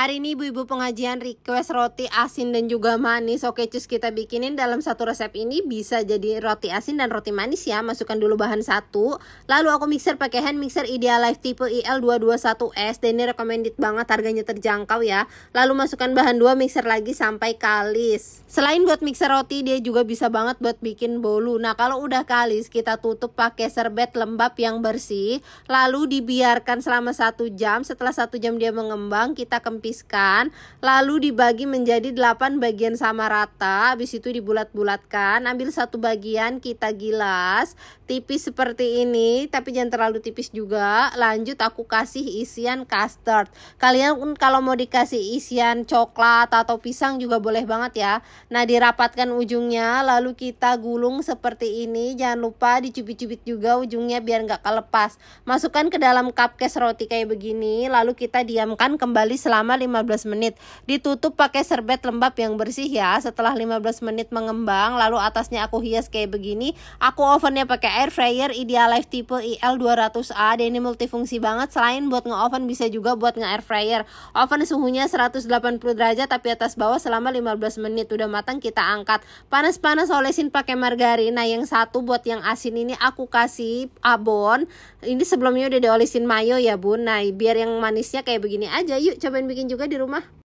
Hari ini ibu-ibu pengajian request roti asin dan juga manis. Oke, cus kita bikinin dalam satu resep ini bisa jadi roti asin dan roti manis ya. Masukkan dulu bahan satu. Lalu aku mixer pakai hand mixer ideal life tipe IL221S dan ini recommended banget harganya terjangkau ya. Lalu masukkan bahan dua mixer lagi sampai kalis. Selain buat mixer roti, dia juga bisa banget buat bikin bolu. Nah, kalau udah kalis kita tutup pakai serbet lembab yang bersih. Lalu dibiarkan selama satu jam. Setelah satu jam dia mengembang, kita kempis tipiskan, lalu dibagi menjadi 8 bagian sama rata, habis itu dibulat-bulatkan, ambil satu bagian kita gilas, tipis seperti ini, tapi jangan terlalu tipis juga. Lanjut aku kasih isian custard. Kalian kalau mau dikasih isian coklat atau pisang juga boleh banget ya. Nah, dirapatkan ujungnya, lalu kita gulung seperti ini. Jangan lupa dicubit-cubit juga ujungnya biar nggak kelepas. Masukkan ke dalam cupcake roti kayak begini, lalu kita diamkan kembali selama 15 menit. Ditutup pakai serbet lembab yang bersih ya. Setelah 15 menit mengembang, lalu atasnya aku hias kayak begini. Aku ovennya pakai air fryer ideal life tipe IL200A. Dan ini multifungsi banget. Selain buat ngeoven bisa juga buat nge-air fryer. Oven suhunya 180 derajat tapi atas bawah selama 15 menit. Udah matang kita angkat. Panas-panas olesin pakai margarin. Nah yang satu buat yang asin ini aku kasih abon. Ini sebelumnya udah diolesin mayo ya bun. Nah biar yang manisnya kayak begini aja. Yuk cobain bikin juga di rumah